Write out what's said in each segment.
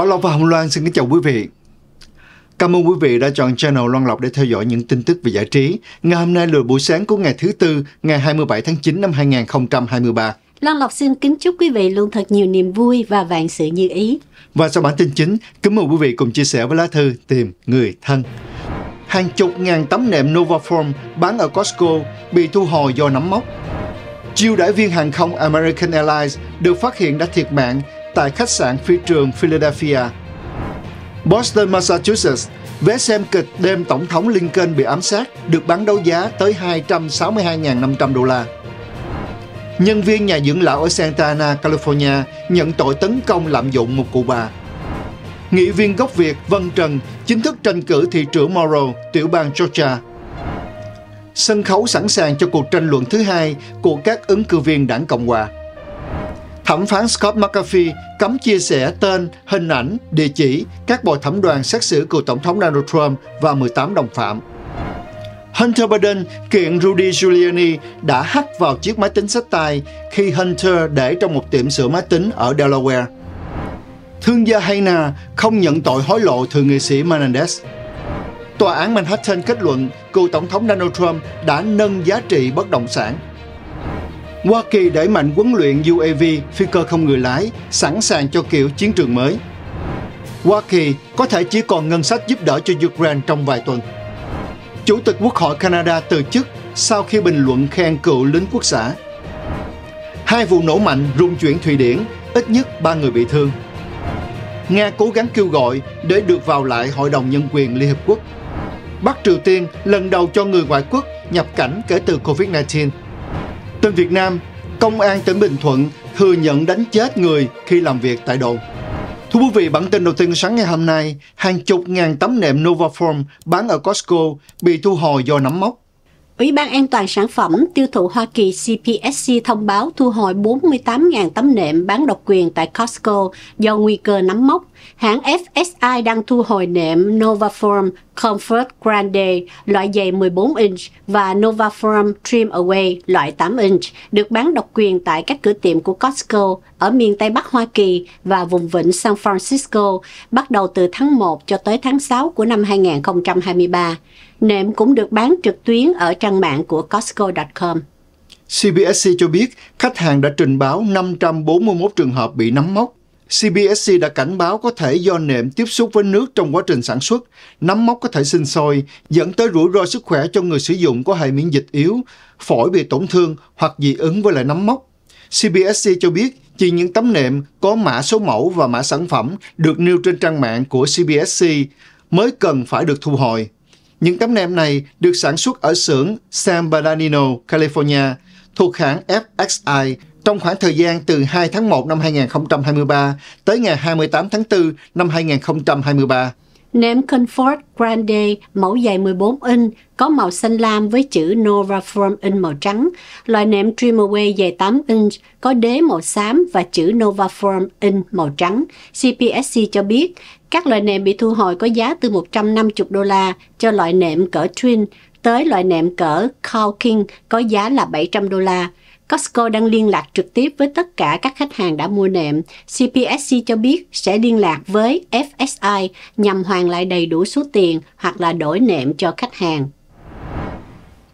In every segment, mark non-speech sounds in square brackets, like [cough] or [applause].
Bảo Lộc và Hồng Loan xin kính chào quý vị. Cảm ơn quý vị đã chọn channel Loan Lộc để theo dõi những tin tức về giải trí. Ngày hôm nay là buổi sáng của ngày thứ Tư, ngày 27 tháng 9 năm 2023. Loan Lộc xin kính chúc quý vị luôn thật nhiều niềm vui và vạn sự như ý. Và sau bản tin chính, kính mời quý vị cùng chia sẻ với lá thư tìm người thân. Hàng chục ngàn tấm nệm Novaform bán ở Costco bị thu hồi do nắm mốc. Chiêu đại viên hàng không American Airlines được phát hiện đã thiệt mạng tại khách sạn phi trường Philadelphia. Boston, Massachusetts, vé xem kịch đêm Tổng thống Lincoln bị ám sát được bán đấu giá tới 262.500 đô la. Nhân viên nhà dưỡng lão ở Santa Ana, California nhận tội tấn công lạm dụng một cụ bà. Nghị viên gốc Việt Vân Trần chính thức tranh cử thị trưởng Morrow, tiểu bang Georgia. Sân khấu sẵn sàng cho cuộc tranh luận thứ hai của các ứng cử viên đảng Cộng hòa. Thẩm phán Scott McAfee cấm chia sẻ tên, hình ảnh, địa chỉ các bộ thẩm đoàn xét xử cựu Tổng thống Donald Trump và 18 đồng phạm. Hunter Biden kiện Rudy Giuliani đã hack vào chiếc máy tính sách tay khi Hunter để trong một tiệm sửa máy tính ở Delaware. Thương gia hayna không nhận tội hối lộ thượng nghị sĩ Menendez. Tòa án Manhattan kết luận cựu Tổng thống Donald Trump đã nâng giá trị bất động sản Hoa Kỳ đẩy mạnh huấn luyện UAV phi cơ không người lái, sẵn sàng cho kiểu chiến trường mới. Hoa Kỳ có thể chỉ còn ngân sách giúp đỡ cho Ukraine trong vài tuần. Chủ tịch Quốc hội Canada từ chức sau khi bình luận khen cựu lính quốc xã. Hai vụ nổ mạnh rung chuyển Thụy Điển, ít nhất 3 người bị thương. Nga cố gắng kêu gọi để được vào lại Hội đồng Nhân quyền Liên hợp Quốc. Bắc Triều Tiên lần đầu cho người ngoại quốc nhập cảnh kể từ Covid-19. Tin Việt Nam, Công an tỉnh Bình Thuận thừa nhận đánh chết người khi làm việc tại đồn. Thưa quý vị, bản tin đầu tiên sáng ngày hôm nay, hàng chục ngàn tấm nệm Novaform bán ở Costco bị thu hồi do nắm mốc. Ủy ban An toàn Sản phẩm Tiêu thụ Hoa Kỳ CPSC thông báo thu hồi 48.000 tấm nệm bán độc quyền tại Costco do nguy cơ nắm mốc. Hãng FSI đang thu hồi nệm Novaform Comfort Grande loại dày 14 inch và Novaform Trim Away loại 8 inch được bán độc quyền tại các cửa tiệm của Costco ở miền Tây Bắc Hoa Kỳ và vùng vịnh San Francisco bắt đầu từ tháng 1 cho tới tháng 6 của năm 2023 nệm cũng được bán trực tuyến ở trang mạng của Costco.com. CBSC cho biết khách hàng đã trình báo 541 trường hợp bị nấm mốc. CBSC đã cảnh báo có thể do nệm tiếp xúc với nước trong quá trình sản xuất, nấm mốc có thể sinh sôi, dẫn tới rủi ro sức khỏe cho người sử dụng có hệ miễn dịch yếu, phổi bị tổn thương hoặc dị ứng với lại nấm mốc. CBSC cho biết chỉ những tấm nệm có mã số mẫu và mã sản phẩm được nêu trên trang mạng của CBSC mới cần phải được thu hồi. Những tấm nem này được sản xuất ở xưởng San Bernardino, California, thuộc hãng FXI trong khoảng thời gian từ 2 tháng 1 năm 2023 tới ngày 28 tháng 4 năm 2023. Nệm Comfort Grande mẫu dày 14 inch có màu xanh lam với chữ Novaform in màu trắng. Loại nệm Dreamaway dày 8 inch có đế màu xám và chữ Novaform in màu trắng. CPSC cho biết các loại nệm bị thu hồi có giá từ 150 đô la cho loại nệm cỡ twin tới loại nệm cỡ Cow King có giá là 700 đô la. Costco đang liên lạc trực tiếp với tất cả các khách hàng đã mua nệm. CPSC cho biết sẽ liên lạc với FSI nhằm hoàn lại đầy đủ số tiền hoặc là đổi nệm cho khách hàng.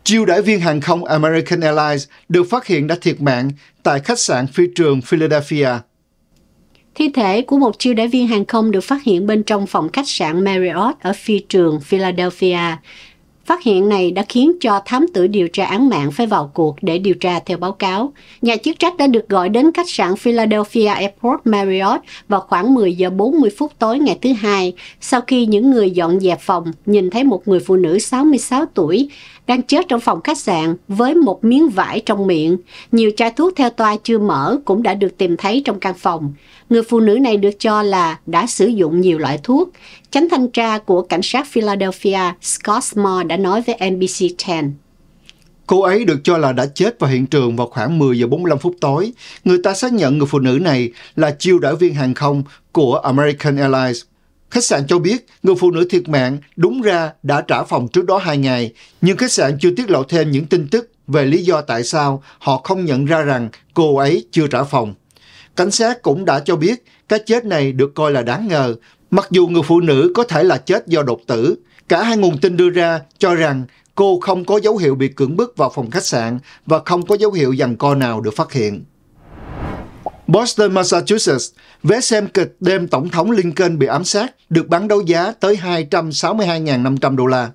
Chiêu đại viên hàng không American Airlines được phát hiện đã thiệt mạng tại khách sạn phi trường Philadelphia. Thi thể của một chiêu đại viên hàng không được phát hiện bên trong phòng khách sạn Marriott ở phi trường Philadelphia. Phát hiện này đã khiến cho thám tử điều tra án mạng phải vào cuộc để điều tra theo báo cáo. Nhà chức trách đã được gọi đến khách sạn Philadelphia Airport Marriott vào khoảng 10 giờ 40 phút tối ngày thứ Hai, sau khi những người dọn dẹp phòng nhìn thấy một người phụ nữ 66 tuổi đang chết trong phòng khách sạn với một miếng vải trong miệng. Nhiều chai thuốc theo toa chưa mở cũng đã được tìm thấy trong căn phòng. Người phụ nữ này được cho là đã sử dụng nhiều loại thuốc. Chánh thanh tra của cảnh sát Philadelphia Scott Moore đã nói với NBC10. Cô ấy được cho là đã chết vào hiện trường vào khoảng 10 giờ 45 phút tối. Người ta xác nhận người phụ nữ này là chiêu đãi viên hàng không của American Airlines. Khách sạn cho biết người phụ nữ thiệt mạng đúng ra đã trả phòng trước đó 2 ngày, nhưng khách sạn chưa tiết lộ thêm những tin tức về lý do tại sao họ không nhận ra rằng cô ấy chưa trả phòng. Cảnh sát cũng đã cho biết cái chết này được coi là đáng ngờ, mặc dù người phụ nữ có thể là chết do đột tử. Cả hai nguồn tin đưa ra cho rằng cô không có dấu hiệu bị cưỡng bức vào phòng khách sạn và không có dấu hiệu giằng co nào được phát hiện. Boston, Massachusetts, vé xem kịch đêm Tổng thống Lincoln bị ám sát được bán đấu giá tới 262.500 đô la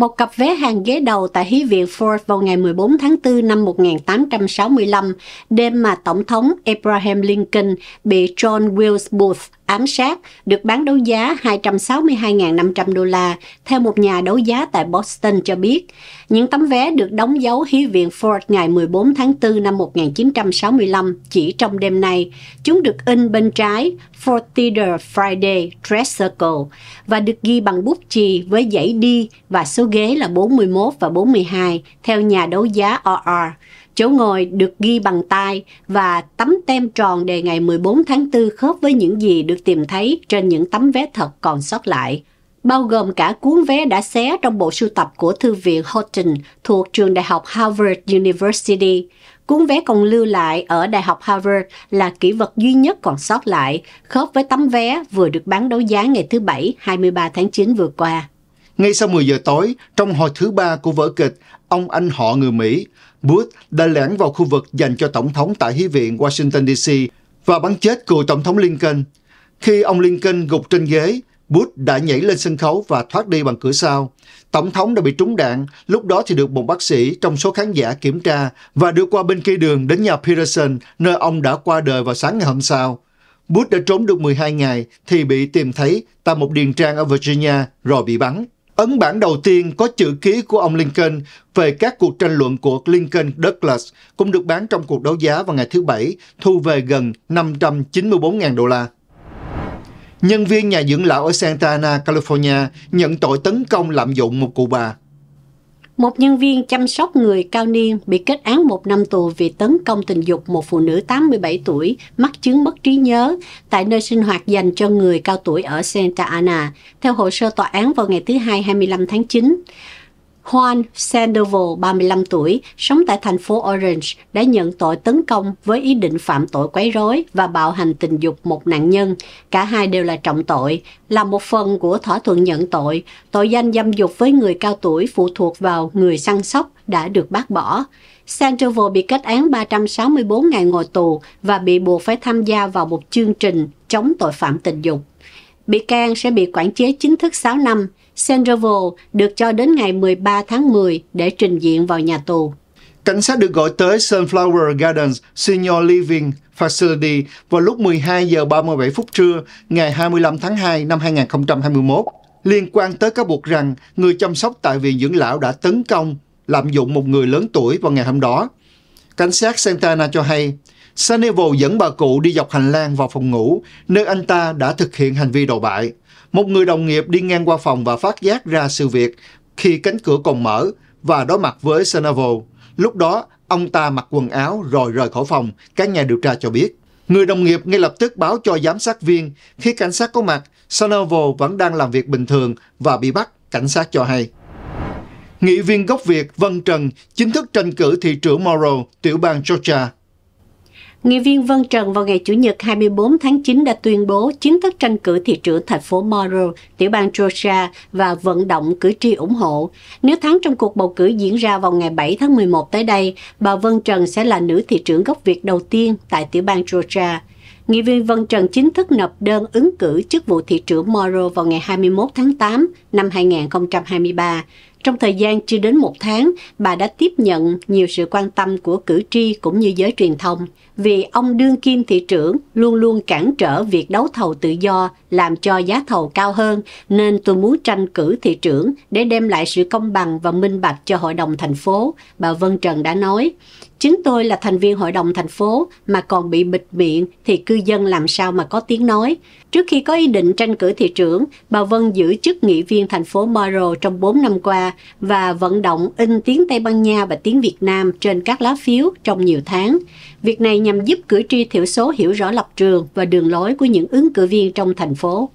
một cặp vé hàng ghế đầu tại Hí viện Ford vào ngày 14 tháng 4 năm 1865, đêm mà Tổng thống Abraham Lincoln bị John Wilkes Booth ám sát được bán đấu giá 262.500 đô la, theo một nhà đấu giá tại Boston cho biết. Những tấm vé được đóng dấu hí viện Ford ngày 14 tháng 4 năm 1965 chỉ trong đêm nay. Chúng được in bên trái Ford Theater Friday Dress Circle và được ghi bằng bút chì với dãy đi và số ghế là 41 và 42 theo nhà đấu giá RR. Chỗ ngồi được ghi bằng tay và tấm tem tròn đề ngày 14 tháng 4 khớp với những gì được tìm thấy trên những tấm vé thật còn sót lại bao gồm cả cuốn vé đã xé trong bộ sưu tập của Thư viện Houghton thuộc trường đại học Harvard University. Cuốn vé còn lưu lại ở Đại học Harvard là kỷ vật duy nhất còn sót lại, khớp với tấm vé vừa được bán đấu giá ngày thứ Bảy 23 tháng 9 vừa qua. Ngay sau 10 giờ tối, trong hồi thứ ba của vở kịch Ông Anh Họ Người Mỹ, Bush đã lẻn vào khu vực dành cho Tổng thống tại Hí viện Washington DC và bắn chết cựu Tổng thống Lincoln. Khi ông Lincoln gục trên ghế, Bush đã nhảy lên sân khấu và thoát đi bằng cửa sau. Tổng thống đã bị trúng đạn, lúc đó thì được một bác sĩ trong số khán giả kiểm tra và đưa qua bên kia đường đến nhà Peterson, nơi ông đã qua đời vào sáng ngày hôm sau. Bush đã trốn được 12 ngày thì bị tìm thấy tại một điền trang ở Virginia rồi bị bắn. Ấn bản đầu tiên có chữ ký của ông Lincoln về các cuộc tranh luận của Lincoln-Douglas cũng được bán trong cuộc đấu giá vào ngày thứ Bảy, thu về gần 594.000 đô la. Nhân viên nhà dưỡng lão ở Santa Ana, California nhận tội tấn công lạm dụng một cụ bà một nhân viên chăm sóc người cao niên bị kết án một năm tù vì tấn công tình dục một phụ nữ 87 tuổi mắc chứng mất trí nhớ tại nơi sinh hoạt dành cho người cao tuổi ở Santa Ana, theo hồ sơ tòa án vào ngày thứ Hai 25 tháng 9. Juan Sandoval, 35 tuổi, sống tại thành phố Orange, đã nhận tội tấn công với ý định phạm tội quấy rối và bạo hành tình dục một nạn nhân. Cả hai đều là trọng tội. Là một phần của thỏa thuận nhận tội, tội danh dâm dục với người cao tuổi phụ thuộc vào người săn sóc đã được bác bỏ. Sandoval bị kết án 364 ngày ngồi tù và bị buộc phải tham gia vào một chương trình chống tội phạm tình dục bị can sẽ bị quản chế chính thức 6 năm. Sandoval được cho đến ngày 13 tháng 10 để trình diện vào nhà tù. Cảnh sát được gọi tới Sunflower Gardens Senior Living Facility vào lúc 12 giờ 37 phút trưa ngày 25 tháng 2 năm 2021 liên quan tới cáo buộc rằng người chăm sóc tại viện dưỡng lão đã tấn công, lạm dụng một người lớn tuổi vào ngày hôm đó Cảnh sát Santana cho hay, Sandoval dẫn bà cụ đi dọc hành lang vào phòng ngủ, nơi anh ta đã thực hiện hành vi đầu bại. Một người đồng nghiệp đi ngang qua phòng và phát giác ra sự việc khi cánh cửa còn mở và đối mặt với Sandoval. Lúc đó, ông ta mặc quần áo rồi rời khỏi phòng, các nhà điều tra cho biết. Người đồng nghiệp ngay lập tức báo cho giám sát viên. Khi cảnh sát có mặt, Sandoval vẫn đang làm việc bình thường và bị bắt, cảnh sát cho hay nghị viên gốc Việt Vân Trần chính thức tranh cử thị trưởng Morrow, tiểu bang Georgia. Nghị viên Vân Trần vào ngày Chủ nhật 24 tháng 9 đã tuyên bố chính thức tranh cử thị trưởng thành phố Morrow, tiểu bang Georgia và vận động cử tri ủng hộ. Nếu thắng trong cuộc bầu cử diễn ra vào ngày 7 tháng 11 tới đây, bà Vân Trần sẽ là nữ thị trưởng gốc Việt đầu tiên tại tiểu bang Georgia. Nghị viên Vân Trần chính thức nộp đơn ứng cử chức vụ thị trưởng Morrow vào ngày 21 tháng 8 năm 2023. Trong thời gian chưa đến một tháng, bà đã tiếp nhận nhiều sự quan tâm của cử tri cũng như giới truyền thông, vì ông đương kim thị trưởng luôn luôn cản trở việc đấu thầu tự do làm cho giá thầu cao hơn, nên tôi muốn tranh cử thị trưởng để đem lại sự công bằng và minh bạch cho hội đồng thành phố, bà Vân Trần đã nói. Chính tôi là thành viên hội đồng thành phố mà còn bị bịt miệng thì cư dân làm sao mà có tiếng nói. Trước khi có ý định tranh cử thị trưởng, bà Vân giữ chức nghị viên thành phố Morro trong 4 năm qua và vận động in tiếng Tây Ban Nha và tiếng Việt Nam trên các lá phiếu trong nhiều tháng. Việc này nhằm giúp cử tri thiểu số hiểu rõ lập trường và đường lối của những ứng cử viên trong thành phố.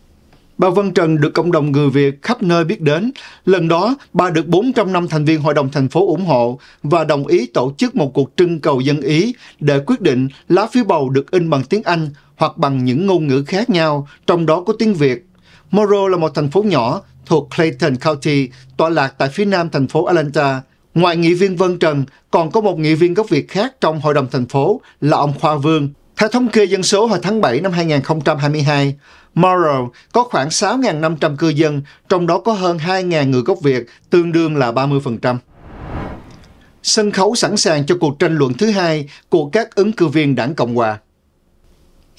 Bà Vân Trần được cộng đồng người Việt khắp nơi biết đến. Lần đó, bà được 405 thành viên Hội đồng thành phố ủng hộ và đồng ý tổ chức một cuộc trưng cầu dân Ý để quyết định lá phiếu bầu được in bằng tiếng Anh hoặc bằng những ngôn ngữ khác nhau, trong đó có tiếng Việt. Morrow là một thành phố nhỏ thuộc Clayton County, tọa lạc tại phía nam thành phố Atlanta. Ngoài nghị viên Vân Trần, còn có một nghị viên gốc Việt khác trong hội đồng thành phố là ông Khoa Vương. Theo thống kê dân số hồi tháng 7 năm 2022, Morrow có khoảng 6.500 cư dân, trong đó có hơn 2.000 người gốc Việt, tương đương là 30%. Sân khấu sẵn sàng cho cuộc tranh luận thứ hai của các ứng cử viên đảng Cộng hòa.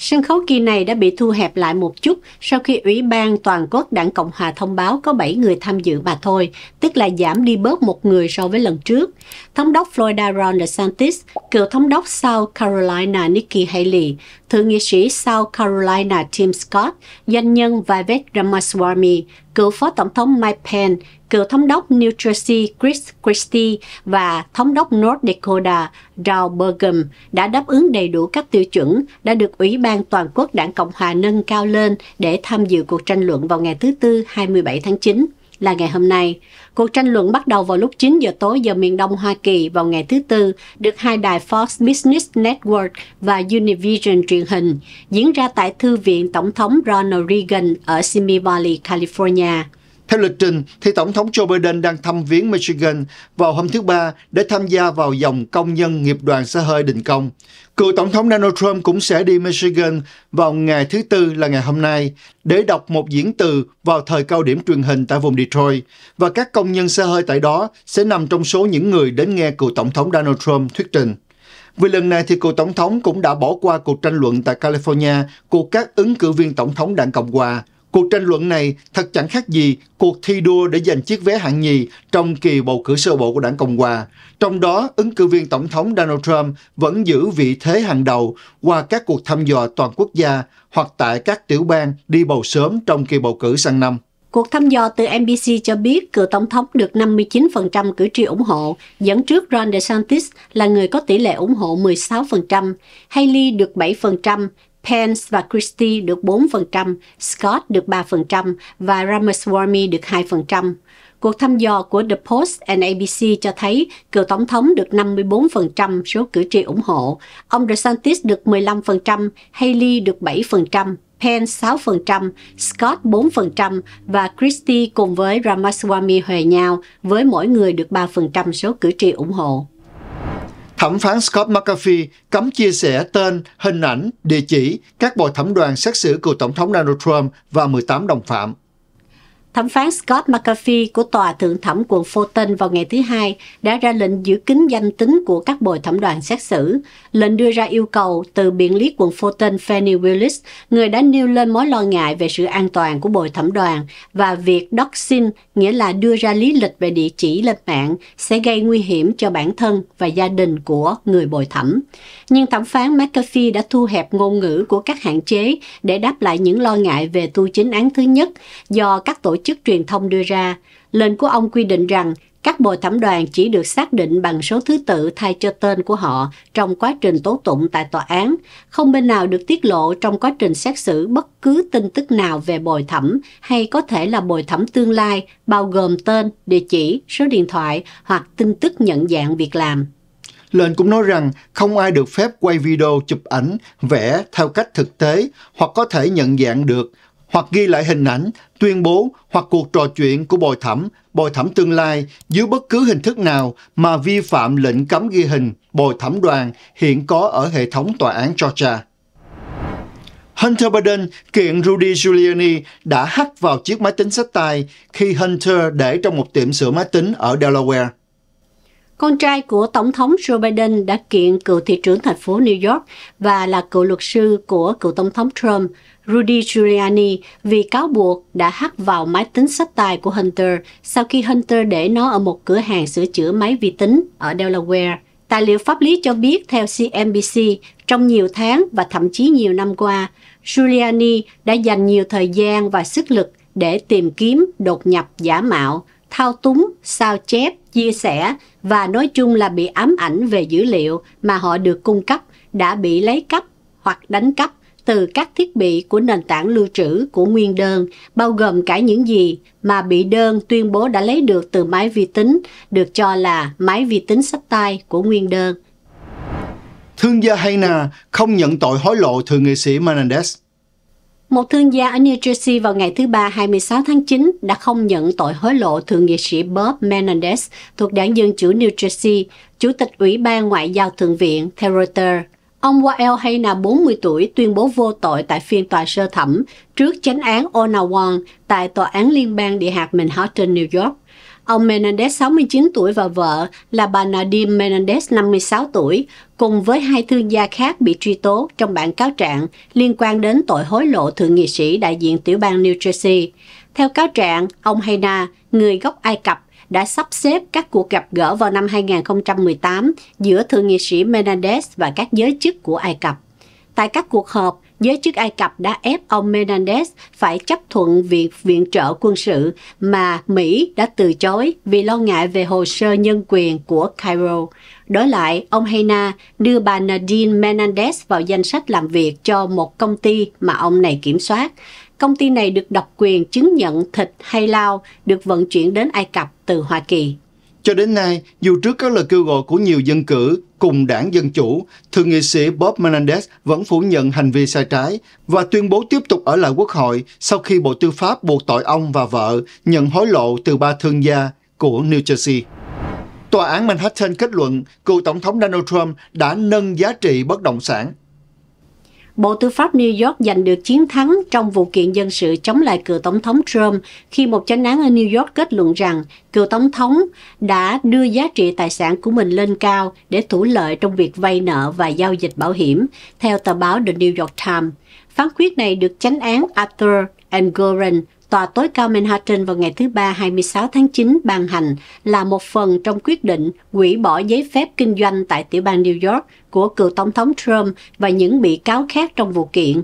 Sân khấu kỳ này đã bị thu hẹp lại một chút sau khi Ủy ban Toàn quốc Đảng Cộng Hòa thông báo có 7 người tham dự mà thôi, tức là giảm đi bớt một người so với lần trước. Thống đốc Florida Ron DeSantis, cựu thống đốc South Carolina Nikki Haley, thượng nghị sĩ South Carolina Tim Scott, doanh nhân Vivek Ramaswamy, cựu Phó Tổng thống Mike Pence, cựu Thống đốc New Jersey Chris Christie và Thống đốc North Dakota Dow Burgum đã đáp ứng đầy đủ các tiêu chuẩn đã được Ủy ban Toàn quốc Đảng Cộng Hòa nâng cao lên để tham dự cuộc tranh luận vào ngày thứ Tư 27 tháng 9 là ngày hôm nay. Cuộc tranh luận bắt đầu vào lúc 9 giờ tối giờ miền Đông Hoa Kỳ vào ngày thứ Tư, được hai đài Fox Business Network và Univision truyền hình, diễn ra tại Thư viện Tổng thống Ronald Reagan ở Simi Valley, California. Theo lịch trình, thì Tổng thống Joe Biden đang thăm viếng Michigan vào hôm thứ Ba để tham gia vào dòng công nhân nghiệp đoàn xã hơi đình công. Cựu Tổng thống Donald Trump cũng sẽ đi Michigan vào ngày thứ Tư là ngày hôm nay để đọc một diễn từ vào thời cao điểm truyền hình tại vùng Detroit và các công nhân xe hơi tại đó sẽ nằm trong số những người đến nghe cựu Tổng thống Donald Trump thuyết trình. Vì lần này thì cựu Tổng thống cũng đã bỏ qua cuộc tranh luận tại California của các ứng cử viên Tổng thống đảng Cộng Hòa Cuộc tranh luận này thật chẳng khác gì cuộc thi đua để giành chiếc vé hạng nhì trong kỳ bầu cử sơ bộ của đảng Cộng Hòa. Trong đó, ứng cử viên Tổng thống Donald Trump vẫn giữ vị thế hàng đầu qua các cuộc thăm dò toàn quốc gia hoặc tại các tiểu bang đi bầu sớm trong kỳ bầu cử sang năm. Cuộc thăm dò từ NBC cho biết cựu tổng thống được 59% cử tri ủng hộ, dẫn trước Ron DeSantis là người có tỷ lệ ủng hộ 16%, Haley được 7%, Pence và Christie được 4%, Scott được 3% và Ramaswamy được 2%. Cuộc thăm dò của The Post and ABC cho thấy cựu tổng thống được 54% số cử tri ủng hộ, ông DeSantis được 15%, Haley được 7%. Pence 6%, Scott 4% và Christie cùng với Ramaswamy hòa nhau với mỗi người được 3% số cử tri ủng hộ. Thẩm phán Scott McAfee cấm chia sẻ tên, hình ảnh, địa chỉ các bộ thẩm đoàn xét xử cựu Tổng thống Donald Trump và 18 đồng phạm. Thẩm phán Scott McAfee của Tòa Thượng thẩm quận Fulton vào ngày thứ Hai đã ra lệnh giữ kín danh tính của các bồi thẩm đoàn xét xử. Lệnh đưa ra yêu cầu từ biện lý quận Fulton Fanny Willis, người đã nêu lên mối lo ngại về sự an toàn của bồi thẩm đoàn và việc doxing, nghĩa là đưa ra lý lịch về địa chỉ lên mạng, sẽ gây nguy hiểm cho bản thân và gia đình của người bồi thẩm. Nhưng thẩm phán McAfee đã thu hẹp ngôn ngữ của các hạn chế để đáp lại những lo ngại về tu chính án thứ nhất do các tổ chức truyền thông đưa ra, lệnh của ông quy định rằng các bồi thẩm đoàn chỉ được xác định bằng số thứ tự thay cho tên của họ trong quá trình tố tụng tại tòa án. Không bên nào được tiết lộ trong quá trình xét xử bất cứ tin tức nào về bồi thẩm hay có thể là bồi thẩm tương lai, bao gồm tên, địa chỉ, số điện thoại hoặc tin tức nhận dạng việc làm. Lệnh cũng nói rằng không ai được phép quay video, chụp ảnh, vẽ theo cách thực tế hoặc có thể nhận dạng được hoặc ghi lại hình ảnh, tuyên bố hoặc cuộc trò chuyện của bồi thẩm, bồi thẩm tương lai dưới bất cứ hình thức nào mà vi phạm lệnh cấm ghi hình bồi thẩm đoàn hiện có ở hệ thống tòa án Georgia. Hunter Biden kiện Rudy Giuliani đã hack vào chiếc máy tính sách tay khi Hunter để trong một tiệm sửa máy tính ở Delaware. Con trai của Tổng thống Joe Biden đã kiện cựu thị trưởng thành phố New York và là cựu luật sư của cựu Tổng thống Trump, Rudy Giuliani, vì cáo buộc đã hắt vào máy tính sách tay của Hunter sau khi Hunter để nó ở một cửa hàng sửa chữa máy vi tính ở Delaware. Tài liệu pháp lý cho biết theo CNBC, trong nhiều tháng và thậm chí nhiều năm qua, Giuliani đã dành nhiều thời gian và sức lực để tìm kiếm đột nhập giả mạo thao túng, sao chép, chia sẻ và nói chung là bị ám ảnh về dữ liệu mà họ được cung cấp đã bị lấy cắp hoặc đánh cắp từ các thiết bị của nền tảng lưu trữ của nguyên đơn, bao gồm cả những gì mà bị đơn tuyên bố đã lấy được từ máy vi tính, được cho là máy vi tính sách tay của nguyên đơn. Thương gia Hayna không nhận tội hối lộ thượng nghị sĩ Menendez. Một thương gia ở New Jersey vào ngày thứ Ba 26 tháng 9 đã không nhận tội hối lộ thượng nghị sĩ Bob Menendez thuộc đảng Dân Chủ New Jersey, Chủ tịch Ủy ban Ngoại giao Thượng viện, theo Reuters. Ông Wael Hayna, 40 tuổi, tuyên bố vô tội tại phiên tòa sơ thẩm trước chánh án Ona Wong tại Tòa án Liên bang Địa hạt Manhattan, New York. Ông Menendez 69 tuổi và vợ là bà Nadine Menendez 56 tuổi, cùng với hai thương gia khác bị truy tố trong bản cáo trạng liên quan đến tội hối lộ thượng nghị sĩ đại diện tiểu bang New Jersey. Theo cáo trạng, ông Hayna, người gốc Ai Cập, đã sắp xếp các cuộc gặp gỡ vào năm 2018 giữa thượng nghị sĩ Menendez và các giới chức của Ai Cập. Tại các cuộc họp, giới chức Ai Cập đã ép ông Menendez phải chấp thuận việc viện trợ quân sự mà Mỹ đã từ chối vì lo ngại về hồ sơ nhân quyền của Cairo. Đối lại, ông Hena đưa bà Nadine Menendez vào danh sách làm việc cho một công ty mà ông này kiểm soát. Công ty này được độc quyền chứng nhận thịt hay lao được vận chuyển đến Ai Cập từ Hoa Kỳ. Cho đến nay, dù trước các lời kêu gọi của nhiều dân cử cùng đảng Dân Chủ, Thượng nghị sĩ Bob Menendez vẫn phủ nhận hành vi sai trái và tuyên bố tiếp tục ở lại quốc hội sau khi Bộ Tư pháp buộc tội ông và vợ nhận hối lộ từ ba thương gia của New Jersey. Tòa án Manhattan kết luận cựu Tổng thống Donald Trump đã nâng giá trị bất động sản Bộ Tư pháp New York giành được chiến thắng trong vụ kiện dân sự chống lại cựu Tổng thống Trump khi một chánh án ở New York kết luận rằng cựu Tổng thống đã đưa giá trị tài sản của mình lên cao để thủ lợi trong việc vay nợ và giao dịch bảo hiểm, theo tờ báo The New York Times. Phán quyết này được chánh án Arthur Engoren Tòa tối cao Manhattan vào ngày thứ Ba 26 tháng 9 ban hành là một phần trong quyết định hủy bỏ giấy phép kinh doanh tại tiểu bang New York của cựu Tổng thống Trump và những bị cáo khác trong vụ kiện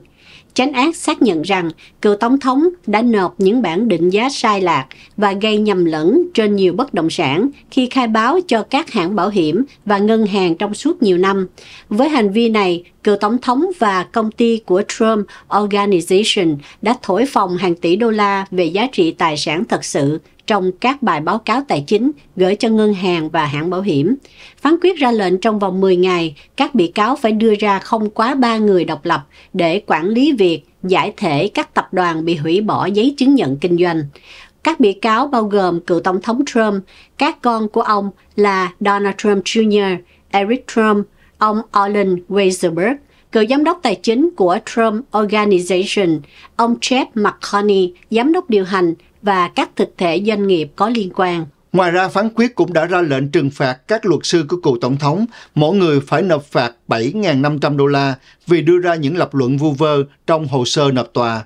Chánh ác xác nhận rằng cựu tổng thống đã nộp những bản định giá sai lạc và gây nhầm lẫn trên nhiều bất động sản khi khai báo cho các hãng bảo hiểm và ngân hàng trong suốt nhiều năm. Với hành vi này, cựu tổng thống và công ty của Trump Organization đã thổi phồng hàng tỷ đô la về giá trị tài sản thật sự trong các bài báo cáo tài chính gửi cho ngân hàng và hãng bảo hiểm. Phán quyết ra lệnh trong vòng 10 ngày, các bị cáo phải đưa ra không quá 3 người độc lập để quản lý việc giải thể các tập đoàn bị hủy bỏ giấy chứng nhận kinh doanh. Các bị cáo bao gồm cựu Tổng thống Trump, các con của ông là Donald Trump Jr., Eric Trump, ông Orlin Weiselberg, cựu giám đốc tài chính của Trump Organization, ông Jeff McConney, giám đốc điều hành và các thực thể doanh nghiệp có liên quan. Ngoài ra, phán quyết cũng đã ra lệnh trừng phạt các luật sư của cựu tổng thống, mỗi người phải nộp phạt 7.500 đô la vì đưa ra những lập luận vu vơ trong hồ sơ nộp tòa.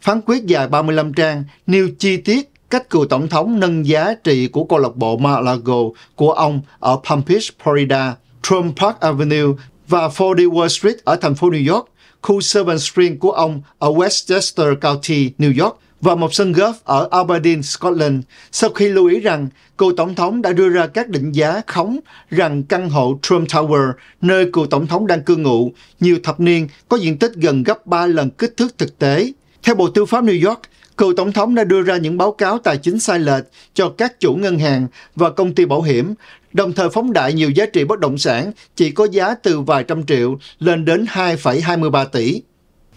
Phán quyết dài 35 trang nêu chi tiết cách cựu tổng thống nâng giá trị của câu lạc bộ Mar-a-Lago của ông ở Palm Beach, Florida, Trump Park Avenue và 40 Wall Street ở thành phố New York, khu Seven Street của ông ở Westchester County, New York – và một sân golf ở Aberdeen, Scotland sau khi lưu ý rằng cựu tổng thống đã đưa ra các định giá khống rằng căn hộ Trump Tower, nơi cựu tổng thống đang cư ngụ, nhiều thập niên có diện tích gần gấp 3 lần kích thước thực tế. Theo Bộ Tư pháp New York, cựu tổng thống đã đưa ra những báo cáo tài chính sai lệch cho các chủ ngân hàng và công ty bảo hiểm, đồng thời phóng đại nhiều giá trị bất động sản chỉ có giá từ vài trăm triệu lên đến 2,23 tỷ.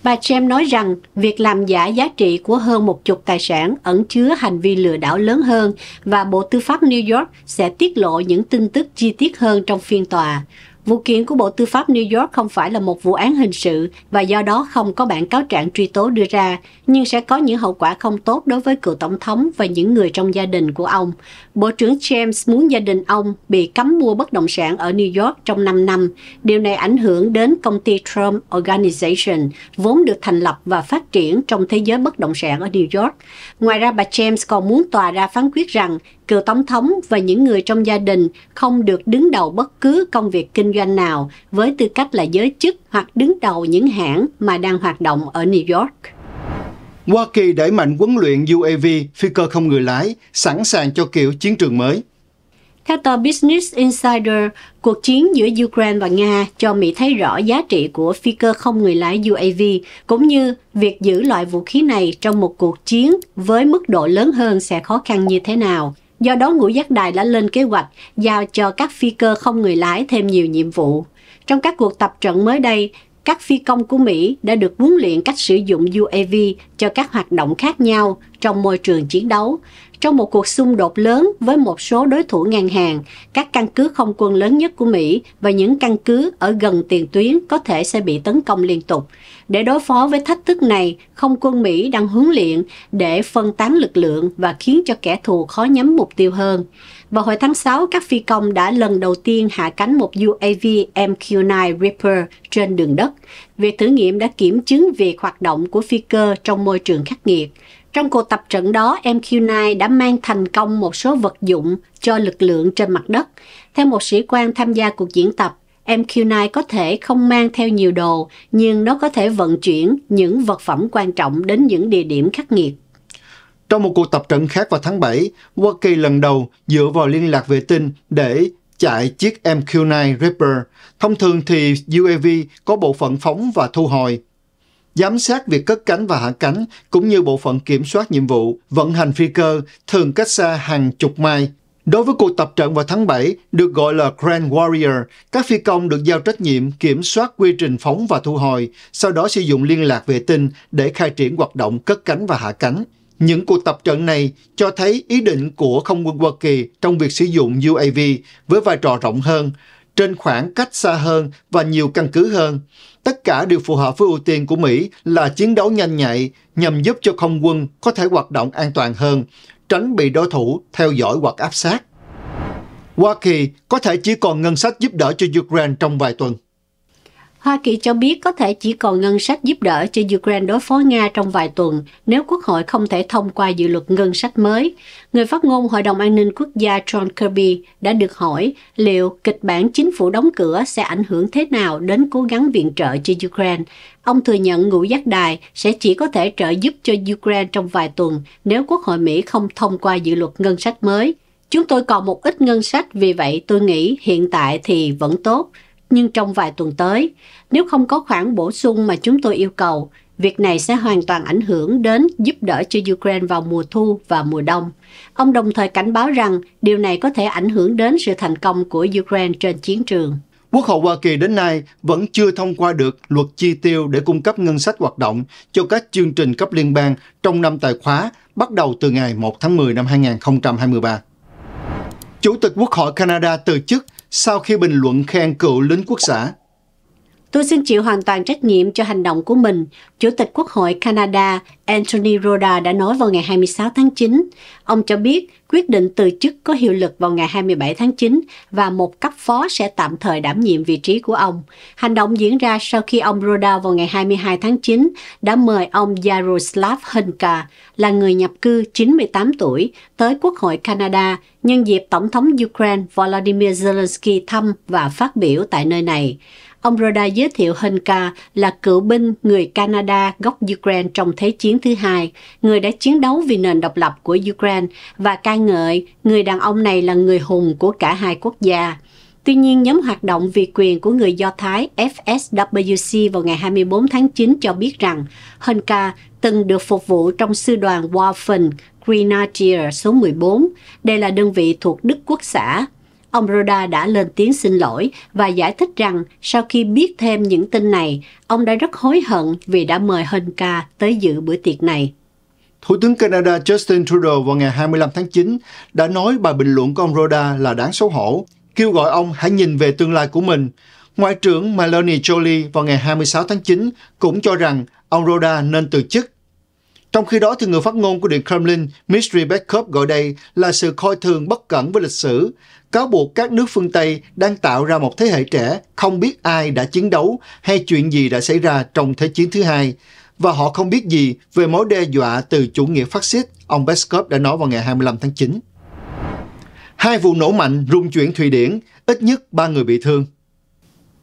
Bà Chem nói rằng việc làm giả giá trị của hơn một chục tài sản ẩn chứa hành vi lừa đảo lớn hơn và Bộ Tư pháp New York sẽ tiết lộ những tin tức chi tiết hơn trong phiên tòa. Vụ kiện của Bộ Tư pháp New York không phải là một vụ án hình sự và do đó không có bản cáo trạng truy tố đưa ra, nhưng sẽ có những hậu quả không tốt đối với cựu tổng thống và những người trong gia đình của ông. Bộ trưởng James muốn gia đình ông bị cấm mua bất động sản ở New York trong 5 năm. Điều này ảnh hưởng đến công ty Trump Organization, vốn được thành lập và phát triển trong thế giới bất động sản ở New York. Ngoài ra, bà James còn muốn tòa ra phán quyết rằng cựu tổng thống và những người trong gia đình không được đứng đầu bất cứ công việc kinh doanh nào với tư cách là giới chức hoặc đứng đầu những hãng mà đang hoạt động ở New York. Hoa Kỳ đẩy mạnh huấn luyện UAV, phi cơ không người lái, sẵn sàng cho kiểu chiến trường mới. Theo tờ Business Insider, cuộc chiến giữa Ukraine và Nga cho Mỹ thấy rõ giá trị của phi cơ không người lái UAV, cũng như việc giữ loại vũ khí này trong một cuộc chiến với mức độ lớn hơn sẽ khó khăn như thế nào. Do đó ngũ giác đài đã lên kế hoạch giao cho các phi cơ không người lái thêm nhiều nhiệm vụ. Trong các cuộc tập trận mới đây, các phi công của Mỹ đã được huấn luyện cách sử dụng UAV cho các hoạt động khác nhau trong môi trường chiến đấu trong một cuộc xung đột lớn với một số đối thủ ngang hàng, các căn cứ không quân lớn nhất của Mỹ và những căn cứ ở gần tiền tuyến có thể sẽ bị tấn công liên tục. Để đối phó với thách thức này, không quân Mỹ đang huấn luyện để phân tán lực lượng và khiến cho kẻ thù khó nhắm mục tiêu hơn. Vào hồi tháng 6, các phi công đã lần đầu tiên hạ cánh một UAV MQ-9 Reaper trên đường đất. Việc thử nghiệm đã kiểm chứng việc hoạt động của phi cơ trong môi trường khắc nghiệt. Trong cuộc tập trận đó, MQ9 đã mang thành công một số vật dụng cho lực lượng trên mặt đất. Theo một sĩ quan tham gia cuộc diễn tập, MQ9 có thể không mang theo nhiều đồ, nhưng nó có thể vận chuyển những vật phẩm quan trọng đến những địa điểm khắc nghiệt. Trong một cuộc tập trận khác vào tháng 7, Hoa Kỳ lần đầu dựa vào liên lạc vệ tinh để chạy chiếc MQ-9 Reaper. Thông thường thì UAV có bộ phận phóng và thu hồi giám sát việc cất cánh và hạ cánh, cũng như bộ phận kiểm soát nhiệm vụ, vận hành phi cơ, thường cách xa hàng chục mai. Đối với cuộc tập trận vào tháng 7, được gọi là Grand Warrior, các phi công được giao trách nhiệm kiểm soát quy trình phóng và thu hồi, sau đó sử dụng liên lạc vệ tinh để khai triển hoạt động cất cánh và hạ cánh. Những cuộc tập trận này cho thấy ý định của không quân Hoa Kỳ trong việc sử dụng UAV với vai trò rộng hơn, trên khoảng cách xa hơn và nhiều căn cứ hơn. Tất cả đều phù hợp với ưu tiên của Mỹ là chiến đấu nhanh nhạy nhằm giúp cho không quân có thể hoạt động an toàn hơn, tránh bị đối thủ theo dõi hoặc áp sát. Hoa Kỳ có thể chỉ còn ngân sách giúp đỡ cho Ukraine trong vài tuần. Hoa Kỳ cho biết có thể chỉ còn ngân sách giúp đỡ cho Ukraine đối phó Nga trong vài tuần nếu Quốc hội không thể thông qua dự luật ngân sách mới. Người phát ngôn Hội đồng An ninh Quốc gia John Kirby đã được hỏi liệu kịch bản chính phủ đóng cửa sẽ ảnh hưởng thế nào đến cố gắng viện trợ cho Ukraine. Ông thừa nhận ngũ giác đài sẽ chỉ có thể trợ giúp cho Ukraine trong vài tuần nếu Quốc hội Mỹ không thông qua dự luật ngân sách mới. Chúng tôi còn một ít ngân sách, vì vậy tôi nghĩ hiện tại thì vẫn tốt nhưng trong vài tuần tới, nếu không có khoản bổ sung mà chúng tôi yêu cầu, việc này sẽ hoàn toàn ảnh hưởng đến giúp đỡ cho Ukraine vào mùa thu và mùa đông. Ông đồng thời cảnh báo rằng điều này có thể ảnh hưởng đến sự thành công của Ukraine trên chiến trường. Quốc hội Hoa Kỳ đến nay vẫn chưa thông qua được luật chi tiêu để cung cấp ngân sách hoạt động cho các chương trình cấp liên bang trong năm tài khóa bắt đầu từ ngày 1 tháng 10 năm 2023. Chủ tịch Quốc hội Canada từ chức sau khi bình luận khen cựu lính quốc xã Tôi xin chịu hoàn toàn trách nhiệm cho hành động của mình, Chủ tịch Quốc hội Canada Anthony Roda đã nói vào ngày 26 tháng 9. Ông cho biết quyết định từ chức có hiệu lực vào ngày 27 tháng 9 và một cấp phó sẽ tạm thời đảm nhiệm vị trí của ông. Hành động diễn ra sau khi ông Roda vào ngày 22 tháng 9 đã mời ông jaroslav hinka là người nhập cư 98 tuổi, tới Quốc hội Canada nhân dịp Tổng thống Ukraine Volodymyr Zelensky thăm và phát biểu tại nơi này. Ông Roda giới thiệu Henka là cựu binh người Canada gốc Ukraine trong Thế chiến thứ hai, người đã chiến đấu vì nền độc lập của Ukraine và ca ngợi người đàn ông này là người hùng của cả hai quốc gia. Tuy nhiên, nhóm hoạt động vì quyền của người Do Thái FSWC vào ngày 24 tháng 9 cho biết rằng Henka từng được phục vụ trong sư đoàn Waffen Grenadier số 14. Đây là đơn vị thuộc Đức Quốc xã. Ông Roda đã lên tiếng xin lỗi và giải thích rằng sau khi biết thêm những tin này, ông đã rất hối hận vì đã mời Honka tới dự bữa tiệc này. Thủ tướng Canada Justin Trudeau vào ngày 25 tháng 9 đã nói bài bình luận của ông Roda là đáng xấu hổ, kêu gọi ông hãy nhìn về tương lai của mình. Ngoại trưởng Maloney Jolie vào ngày 26 tháng 9 cũng cho rằng ông Roda nên từ chức. Trong khi đó, thì người phát ngôn của Điện Kremlin Mr. Peskov gọi đây là sự coi thường bất cẩn với lịch sử, cáo buộc các nước phương Tây đang tạo ra một thế hệ trẻ không biết ai đã chiến đấu hay chuyện gì đã xảy ra trong Thế chiến thứ hai, và họ không biết gì về mối đe dọa từ chủ nghĩa phát xít, ông Peskov đã nói vào ngày 25 tháng 9. Hai vụ nổ mạnh rung chuyển Thụy Điển, ít nhất ba người bị thương.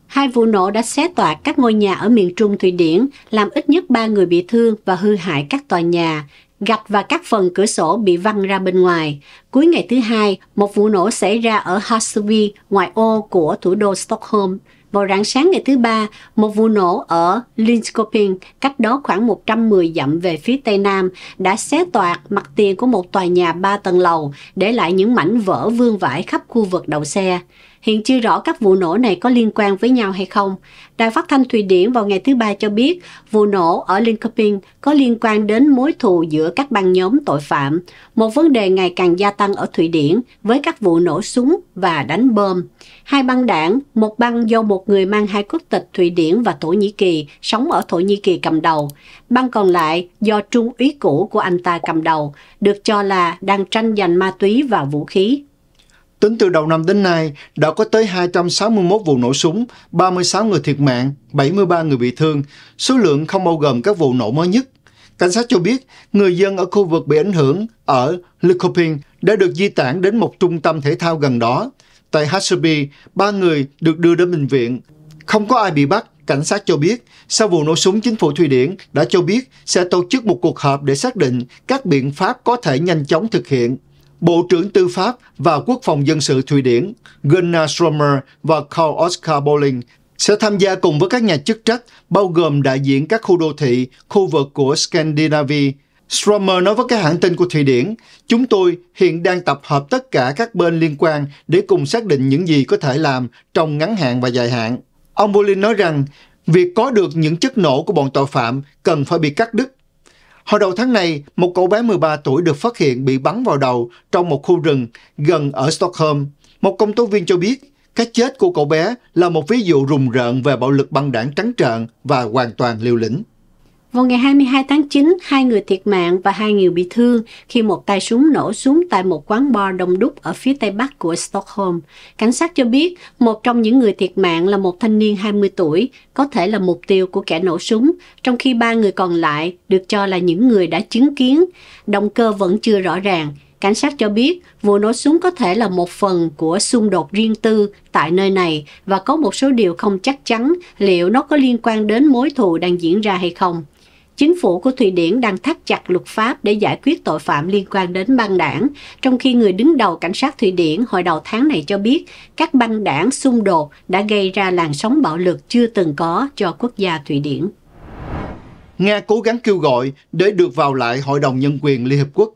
Hai vụ nổ đã xé toạc các ngôi nhà ở miền trung Thụy Điển, làm ít nhất ba người bị thương và hư hại các tòa nhà gạch và các phần cửa sổ bị văng ra bên ngoài. Cuối ngày thứ hai, một vụ nổ xảy ra ở Hasseby, ngoại ô của thủ đô Stockholm. Vào rạng sáng ngày thứ ba, một vụ nổ ở Linköping, cách đó khoảng 110 dặm về phía tây nam, đã xé toạc mặt tiền của một tòa nhà 3 tầng lầu, để lại những mảnh vỡ vương vãi khắp khu vực đầu xe. Hiện chưa rõ các vụ nổ này có liên quan với nhau hay không. Đài phát thanh Thụy Điển vào ngày thứ Ba cho biết vụ nổ ở Linköping có liên quan đến mối thù giữa các băng nhóm tội phạm, một vấn đề ngày càng gia tăng ở Thụy Điển với các vụ nổ súng và đánh bom. Hai băng đảng, một băng do một người mang hai quốc tịch Thụy Điển và Thổ Nhĩ Kỳ sống ở Thổ Nhĩ Kỳ cầm đầu. Băng còn lại do trung úy cũ của anh ta cầm đầu, được cho là đang tranh giành ma túy và vũ khí Tính từ đầu năm đến nay, đã có tới 261 vụ nổ súng, 36 người thiệt mạng, 73 người bị thương, số lượng không bao gồm các vụ nổ mới nhất. Cảnh sát cho biết, người dân ở khu vực bị ảnh hưởng ở Lycoping đã được di tản đến một trung tâm thể thao gần đó. Tại Hatsubi, ba người được đưa đến bệnh viện. Không có ai bị bắt, cảnh sát cho biết. Sau vụ nổ súng, chính phủ Thụy Điển đã cho biết sẽ tổ chức một cuộc họp để xác định các biện pháp có thể nhanh chóng thực hiện. Bộ trưởng Tư pháp và Quốc phòng dân sự Thụy Điển Gunnar Stromer và Carl oscar Bolling sẽ tham gia cùng với các nhà chức trách, bao gồm đại diện các khu đô thị, khu vực của Scandinavia. Stromer nói với các hãng tin của Thụy Điển, chúng tôi hiện đang tập hợp tất cả các bên liên quan để cùng xác định những gì có thể làm trong ngắn hạn và dài hạn. Ông Bolin nói rằng, việc có được những chất nổ của bọn tội phạm cần phải bị cắt đứt Hồi đầu tháng này, một cậu bé 13 tuổi được phát hiện bị bắn vào đầu trong một khu rừng gần ở Stockholm. Một công tố viên cho biết, cái chết của cậu bé là một ví dụ rùng rợn về bạo lực băng đảng trắng trợn và hoàn toàn liều lĩnh. Vào ngày 22 tháng 9, hai người thiệt mạng và hai người bị thương khi một tay súng nổ xuống tại một quán bar đông đúc ở phía tây bắc của Stockholm. Cảnh sát cho biết một trong những người thiệt mạng là một thanh niên 20 tuổi, có thể là mục tiêu của kẻ nổ súng, trong khi ba người còn lại được cho là những người đã chứng kiến. Động cơ vẫn chưa rõ ràng. Cảnh sát cho biết vụ nổ súng có thể là một phần của xung đột riêng tư tại nơi này và có một số điều không chắc chắn liệu nó có liên quan đến mối thù đang diễn ra hay không. Chính phủ của Thụy Điển đang thắt chặt luật pháp để giải quyết tội phạm liên quan đến băng đảng, trong khi người đứng đầu cảnh sát Thụy Điển hồi đầu tháng này cho biết các băng đảng xung đột đã gây ra làn sóng bạo lực chưa từng có cho quốc gia Thụy Điển. Nga cố gắng kêu gọi để được vào lại Hội đồng Nhân quyền Liên Hiệp Quốc.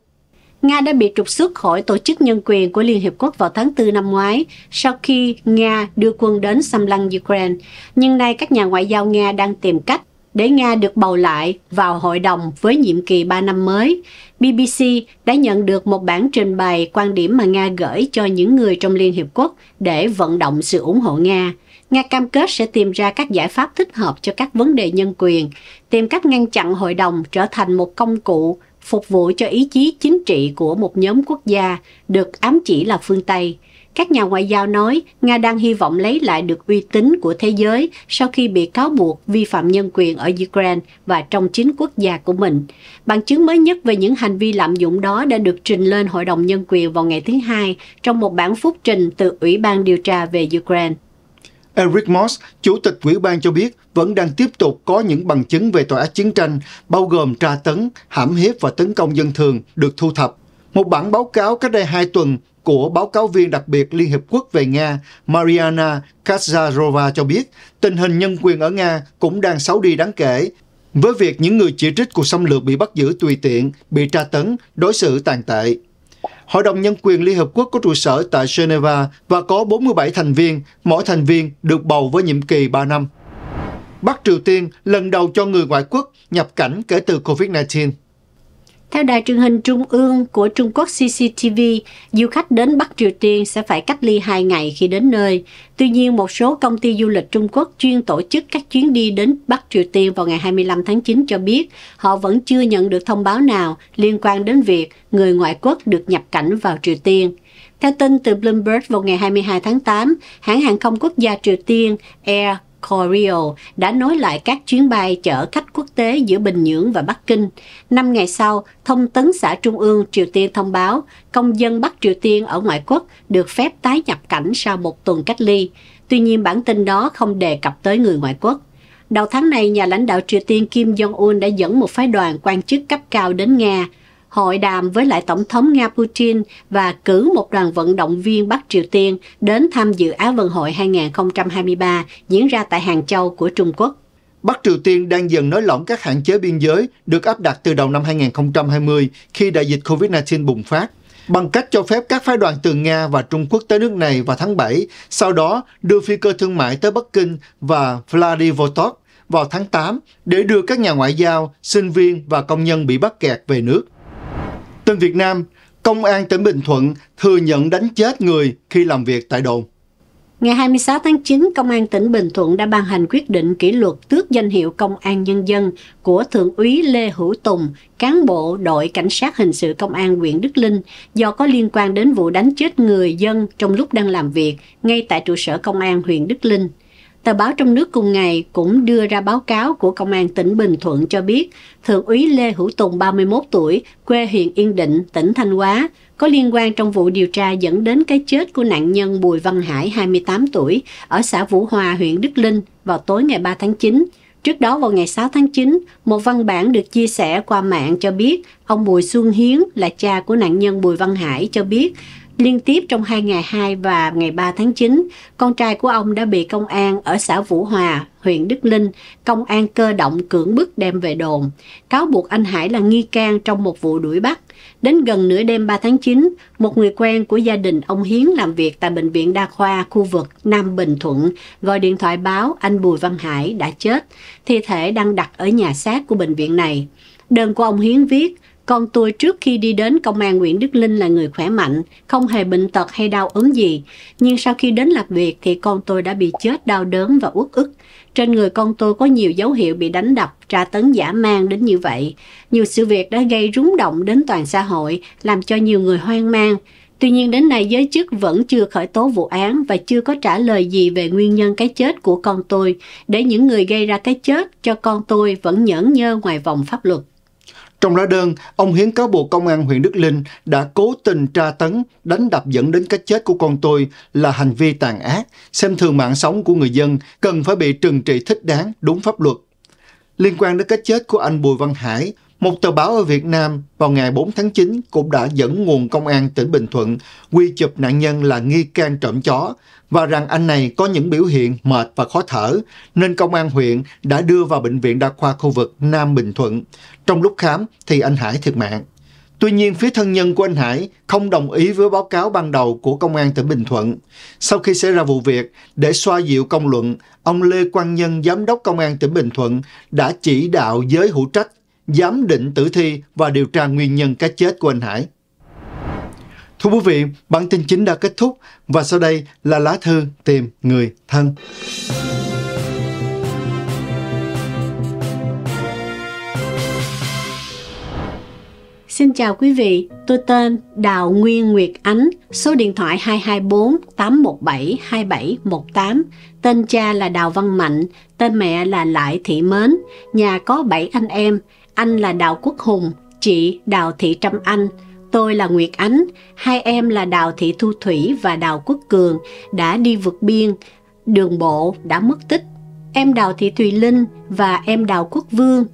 Nga đã bị trục xuất khỏi Tổ chức Nhân quyền của Liên Hiệp Quốc vào tháng 4 năm ngoái sau khi Nga đưa quân đến xâm lăng Ukraine. Nhưng nay các nhà ngoại giao Nga đang tìm cách để Nga được bầu lại vào hội đồng với nhiệm kỳ 3 năm mới, BBC đã nhận được một bản trình bày quan điểm mà Nga gửi cho những người trong Liên Hiệp Quốc để vận động sự ủng hộ Nga. Nga cam kết sẽ tìm ra các giải pháp thích hợp cho các vấn đề nhân quyền, tìm cách ngăn chặn hội đồng trở thành một công cụ phục vụ cho ý chí chính trị của một nhóm quốc gia được ám chỉ là phương Tây – các nhà ngoại giao nói Nga đang hy vọng lấy lại được uy tín của thế giới sau khi bị cáo buộc vi phạm nhân quyền ở Ukraine và trong chính quốc gia của mình. Bằng chứng mới nhất về những hành vi lạm dụng đó đã được trình lên Hội đồng Nhân quyền vào ngày thứ Hai trong một bản phúc trình từ Ủy ban điều tra về Ukraine. Eric Moss, Chủ tịch Ủy ban cho biết vẫn đang tiếp tục có những bằng chứng về tội ác chiến tranh, bao gồm tra tấn, hãm hiếp và tấn công dân thường được thu thập. Một bản báo cáo cách đây hai tuần của báo cáo viên đặc biệt Liên Hiệp Quốc về Nga Mariana Kazarova cho biết tình hình nhân quyền ở Nga cũng đang xấu đi đáng kể với việc những người chỉ trích cuộc xâm lược bị bắt giữ tùy tiện, bị tra tấn, đối xử tàn tệ. Hội đồng Nhân quyền Liên Hợp Quốc có trụ sở tại Geneva và có 47 thành viên, mỗi thành viên được bầu với nhiệm kỳ 3 năm. Bắc Triều Tiên lần đầu cho người ngoại quốc nhập cảnh kể từ COVID-19. Theo đài truyền hình trung ương của Trung Quốc CCTV, du khách đến Bắc Triều Tiên sẽ phải cách ly 2 ngày khi đến nơi. Tuy nhiên, một số công ty du lịch Trung Quốc chuyên tổ chức các chuyến đi đến Bắc Triều Tiên vào ngày 25 tháng 9 cho biết họ vẫn chưa nhận được thông báo nào liên quan đến việc người ngoại quốc được nhập cảnh vào Triều Tiên. Theo tin từ Bloomberg vào ngày 22 tháng 8, hãng hàng không quốc gia Triều Tiên Air Korea đã nối lại các chuyến bay chở khách quốc tế giữa Bình Nhưỡng và Bắc Kinh. Năm ngày sau, thông tấn xã Trung ương Triều Tiên thông báo công dân Bắc Triều Tiên ở ngoại quốc được phép tái nhập cảnh sau một tuần cách ly. Tuy nhiên bản tin đó không đề cập tới người ngoại quốc. Đầu tháng này, nhà lãnh đạo Triều Tiên Kim Jong-un đã dẫn một phái đoàn quan chức cấp cao đến Nga – hội đàm với lại Tổng thống Nga Putin và cử một đoàn vận động viên Bắc Triều Tiên đến tham dự Á vận hội 2023 diễn ra tại Hàng Châu của Trung Quốc. Bắc Triều Tiên đang dần nới lỏng các hạn chế biên giới được áp đặt từ đầu năm 2020 khi đại dịch COVID-19 bùng phát bằng cách cho phép các phái đoàn từ Nga và Trung Quốc tới nước này vào tháng 7, sau đó đưa phi cơ thương mại tới Bắc Kinh và Vladivostok vào tháng 8 để đưa các nhà ngoại giao, sinh viên và công nhân bị bắt kẹt về nước. Tin Việt Nam, Công an tỉnh Bình Thuận thừa nhận đánh chết người khi làm việc tại đồn. Ngày 26 tháng 9, Công an tỉnh Bình Thuận đã ban hành quyết định kỷ luật tước danh hiệu Công an Nhân dân của Thượng úy Lê Hữu Tùng, cán bộ đội Cảnh sát Hình sự Công an huyện Đức Linh, do có liên quan đến vụ đánh chết người dân trong lúc đang làm việc ngay tại trụ sở Công an huyện Đức Linh. Tờ báo trong nước cùng ngày cũng đưa ra báo cáo của Công an tỉnh Bình Thuận cho biết, Thượng úy Lê Hữu Tùng 31 tuổi, quê huyện Yên Định, tỉnh Thanh Hóa, có liên quan trong vụ điều tra dẫn đến cái chết của nạn nhân Bùi Văn Hải 28 tuổi ở xã Vũ Hòa, huyện Đức Linh vào tối ngày 3 tháng 9. Trước đó vào ngày 6 tháng 9, một văn bản được chia sẻ qua mạng cho biết ông Bùi Xuân Hiến là cha của nạn nhân Bùi Văn Hải cho biết Liên tiếp trong hai ngày 2 và ngày 3 tháng 9, con trai của ông đã bị công an ở xã Vũ Hòa, huyện Đức Linh, công an cơ động cưỡng bức đem về đồn, cáo buộc anh Hải là nghi can trong một vụ đuổi bắt. Đến gần nửa đêm 3 tháng 9, một người quen của gia đình ông Hiến làm việc tại Bệnh viện Đa Khoa khu vực Nam Bình Thuận gọi điện thoại báo anh Bùi Văn Hải đã chết, thi thể đang đặt ở nhà xác của bệnh viện này. Đơn của ông Hiến viết, con tôi trước khi đi đến công an Nguyễn Đức Linh là người khỏe mạnh, không hề bệnh tật hay đau ốm gì. Nhưng sau khi đến làm việc thì con tôi đã bị chết đau đớn và uất ức. Trên người con tôi có nhiều dấu hiệu bị đánh đập, tra tấn giả mang đến như vậy. Nhiều sự việc đã gây rúng động đến toàn xã hội, làm cho nhiều người hoang mang. Tuy nhiên đến nay giới chức vẫn chưa khởi tố vụ án và chưa có trả lời gì về nguyên nhân cái chết của con tôi, để những người gây ra cái chết cho con tôi vẫn nhẫn nhơ ngoài vòng pháp luật. Trong lá đơn, ông Hiến cáo Bộ Công an huyện Đức Linh đã cố tình tra tấn, đánh đập dẫn đến cái chết của con tôi là hành vi tàn ác, xem thường mạng sống của người dân, cần phải bị trừng trị thích đáng, đúng pháp luật. Liên quan đến cái chết của anh Bùi Văn Hải, một tờ báo ở Việt Nam vào ngày 4 tháng 9 cũng đã dẫn nguồn công an tỉnh Bình Thuận quy chụp nạn nhân là nghi can trộm chó, và rằng anh này có những biểu hiện mệt và khó thở, nên công an huyện đã đưa vào bệnh viện đa khoa khu vực Nam Bình Thuận. Trong lúc khám thì anh Hải thiệt mạng. Tuy nhiên, phía thân nhân của anh Hải không đồng ý với báo cáo ban đầu của Công an tỉnh Bình Thuận. Sau khi xảy ra vụ việc, để xoa dịu công luận, ông Lê Quang Nhân, Giám đốc Công an tỉnh Bình Thuận, đã chỉ đạo giới hữu trách giám định tử thi và điều tra nguyên nhân cái chết của anh Hải. Thưa quý vị, bản tin chính đã kết thúc và sau đây là lá thư tìm người thân. Xin chào quý vị, tôi tên Đào Nguyên Nguyệt Ánh, số điện thoại 224 817 2718. Tên cha là Đào Văn Mạnh, tên mẹ là Lại Thị Mến, nhà có 7 anh em. Anh là Đào Quốc Hùng, chị Đào Thị Trâm Anh, Tôi là Nguyệt Ánh, hai em là Đào Thị Thu Thủy và Đào Quốc Cường đã đi vượt biên, đường bộ đã mất tích. Em Đào Thị Thùy Linh và em Đào Quốc Vương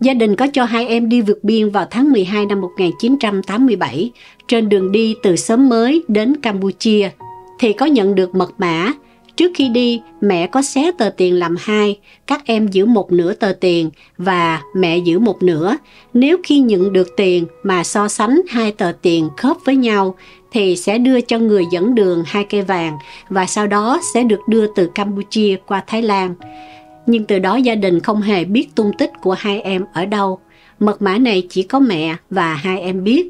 Gia đình có cho hai em đi vượt biên vào tháng 12 năm 1987 trên đường đi từ xóm mới đến Campuchia thì có nhận được mật mã Trước khi đi, mẹ có xé tờ tiền làm hai, các em giữ một nửa tờ tiền và mẹ giữ một nửa. Nếu khi nhận được tiền mà so sánh hai tờ tiền khớp với nhau thì sẽ đưa cho người dẫn đường hai cây vàng và sau đó sẽ được đưa từ Campuchia qua Thái Lan. Nhưng từ đó gia đình không hề biết tung tích của hai em ở đâu. Mật mã này chỉ có mẹ và hai em biết.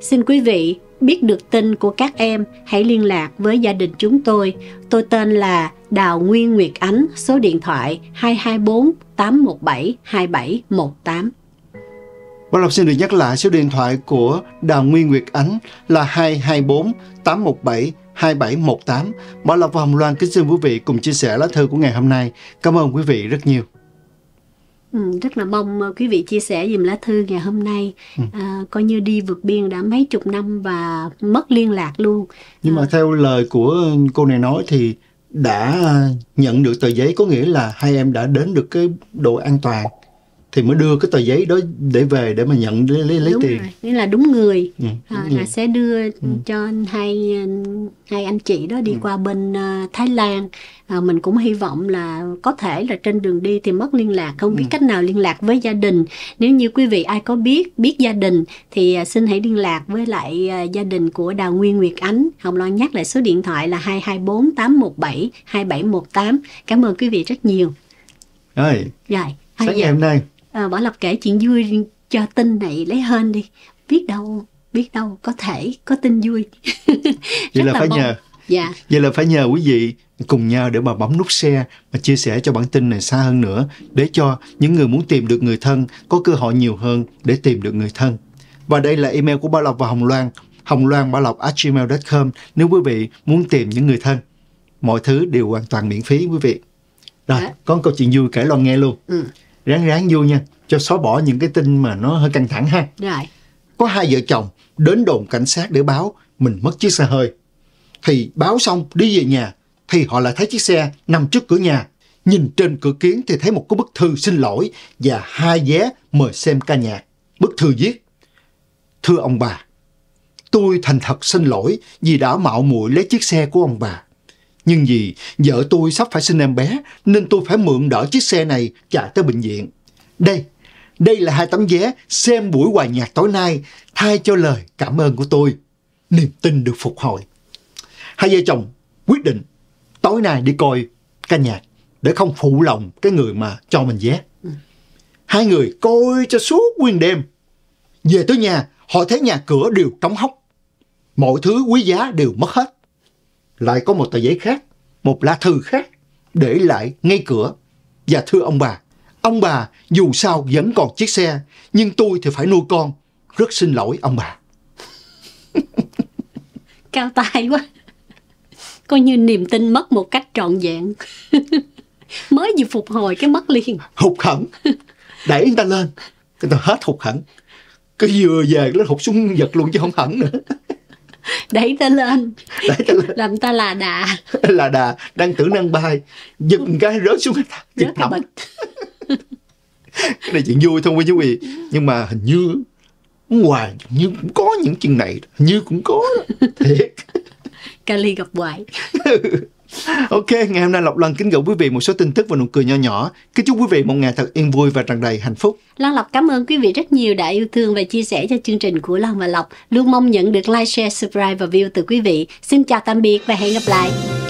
Xin quý vị Biết được tin của các em, hãy liên lạc với gia đình chúng tôi. Tôi tên là Đào Nguyên Nguyệt Ánh, số điện thoại 224 817 2718. Văn Lộc xin được nhắc lại số điện thoại của Đào Nguyên Nguyệt Ánh là 224 817 2718. Bảo Lộc và Hồng Loan kính xin quý vị cùng chia sẻ lá thư của ngày hôm nay. Cảm ơn quý vị rất nhiều. Ừ, rất là mong ờ, quý vị chia sẻ dùm lá thư ngày hôm nay à, coi như đi vượt biên đã mấy chục năm và mất liên lạc luôn nhưng mà ờ. theo lời của cô này nói thì đã nhận được tờ giấy có nghĩa là hai em đã đến được cái độ an toàn thì mới đưa cái tờ giấy đó để về để mà nhận lấy lấy, đúng tiền rồi. nghĩa là đúng người ừ, à, đúng à, người. sẽ đưa ừ. cho hai hai anh chị đó đi ừ. qua bên uh, Thái Lan à, mình cũng hy vọng là có thể là trên đường đi thì mất liên lạc không biết ừ. cách nào liên lạc với gia đình nếu như quý vị ai có biết biết gia đình thì ờ, xin hãy liên lạc với lại ờ, gia đình của Đào Nguyên Nguyệt Ánh Hồng Loan nhắc lại số điện thoại là 224 817 2718 cảm ơn quý vị rất nhiều rồi dạ sáng ngày hôm nay à, Bảo Lộc kể chuyện vui cho tin này lấy hên đi biết đâu biết đâu có thể có tin vui [laughs] vậy là, là phải bông. nhờ dạ. vậy là phải nhờ quý vị cùng nhau để mà bấm nút share và chia sẻ cho bản tin này xa hơn nữa để cho những người muốn tìm được người thân có cơ hội nhiều hơn để tìm được người thân và đây là email của Bảo Lộc và Hồng Loan hồng loan bảo lộc gmail.com nếu quý vị muốn tìm những người thân mọi thứ đều hoàn toàn miễn phí quý vị rồi Đấy. Dạ. có câu chuyện vui kể loan nghe luôn ừ ráng ráng vô nha cho xóa bỏ những cái tin mà nó hơi căng thẳng ha rồi có hai vợ chồng đến đồn cảnh sát để báo mình mất chiếc xe hơi thì báo xong đi về nhà thì họ lại thấy chiếc xe nằm trước cửa nhà nhìn trên cửa kiến thì thấy một cái bức thư xin lỗi và hai vé mời xem ca nhạc bức thư viết thưa ông bà tôi thành thật xin lỗi vì đã mạo muội lấy chiếc xe của ông bà nhưng vì vợ tôi sắp phải sinh em bé nên tôi phải mượn đỡ chiếc xe này chạy tới bệnh viện. Đây, đây là hai tấm vé xem buổi hòa nhạc tối nay thay cho lời cảm ơn của tôi. Niềm tin được phục hồi. Hai vợ chồng quyết định tối nay đi coi ca nhạc để không phụ lòng cái người mà cho mình vé. Ừ. Hai người coi cho suốt nguyên đêm. Về tới nhà, họ thấy nhà cửa đều trống hốc. Mọi thứ quý giá đều mất hết lại có một tờ giấy khác, một lá thư khác để lại ngay cửa. Và thưa ông bà, ông bà dù sao vẫn còn chiếc xe, nhưng tôi thì phải nuôi con. Rất xin lỗi ông bà. [laughs] Cao tài quá. Coi như niềm tin mất một cách trọn vẹn. [laughs] Mới vừa phục hồi cái mất liền. Hụt hẫng. Đẩy người ta lên. Người ta hết hụt hẫng. Cứ vừa về nó hụt xuống giật luôn chứ không hẳn nữa đẩy ta lên đẩy ta lên làm ta là đà là đà đang tưởng đang bay giật cái rớt xuống giật thẳng cái này chuyện vui thôi quý vị nhưng mà hình như ngoài như cũng có những chuyện này như cũng có thiệt kali gặp hoài [laughs] ok, ngày hôm nay Lộc Lan kính gửi quý vị một số tin tức và nụ cười nho nhỏ. Kính chúc quý vị một ngày thật yên vui và tràn đầy hạnh phúc. Lan Lộc cảm ơn quý vị rất nhiều đã yêu thương và chia sẻ cho chương trình của Lan và Lộc. Luôn mong nhận được like, share, subscribe và view từ quý vị. Xin chào tạm biệt và hẹn gặp lại.